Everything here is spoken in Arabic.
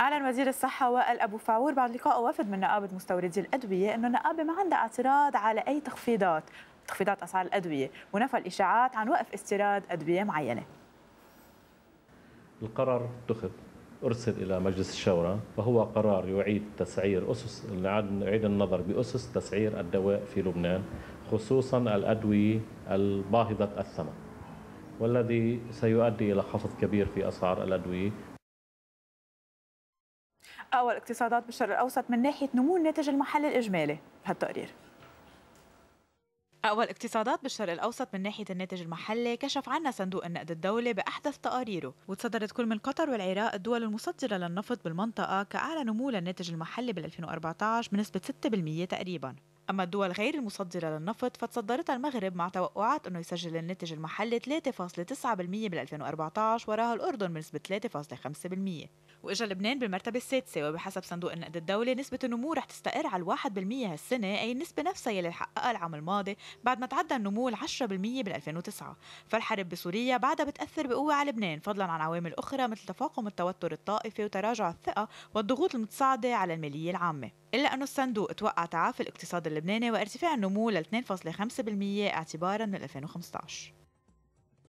أعلن وزير الصحة وائل أبو فاور بعد لقاء وفد من نقابة مستوردي الأدوية أنه النقابة ما عندها اعتراض على أي تخفيضات تخفيضات أسعار الأدوية ونفى الإشاعات عن وقف استيراد أدوية معينة القرار اتخذ أرسل إلى مجلس الشورى وهو قرار يعيد تسعير أسس يعيد النظر بأسس تسعير الدواء في لبنان خصوصا الأدوية الباهظة الثمن والذي سيؤدي إلى خفض كبير في أسعار الأدوية أقوى الاقتصادات بالشرق الأوسط من ناحية نمو الناتج المحلي الإجمالي بهالتقرير أول اقتصادات بالشرق الأوسط من ناحية الناتج المحلي كشف عنا صندوق النقد الدولي بأحدث تقاريره وتصدرت كل من قطر والعراق الدول المصدرة للنفط بالمنطقة كأعلى نمو للناتج المحلي بال 2014 بنسبة 6% تقريباً أما الدول غير المصدرة للنفط فتصدرتها المغرب مع توقعات أنه يسجل الناتج المحلي 3.9% بال 2014 وراها الأردن بنسبة 3.5% وإجا لبنان بالمرتبة السادسة وبحسب صندوق النقد الدولي نسبة النمو رح تستقر على 1% هالسنة أي النسبة نفسها يلي حققها العام الماضي بعد ما تعدى النمو 10% بالمية بال 2009 فالحرب بسوريا بعدها بتأثر بقوة على لبنان فضلا عن عوامل أخرى مثل تفاقم التوتر الطائفي وتراجع الثقة والضغوط المتصاعدة على المالية العامة إلا أن الصندوق توقع تعافي الاقتصاد اللبناني وارتفاع النمو لل 2.5% اعتبارا من 2015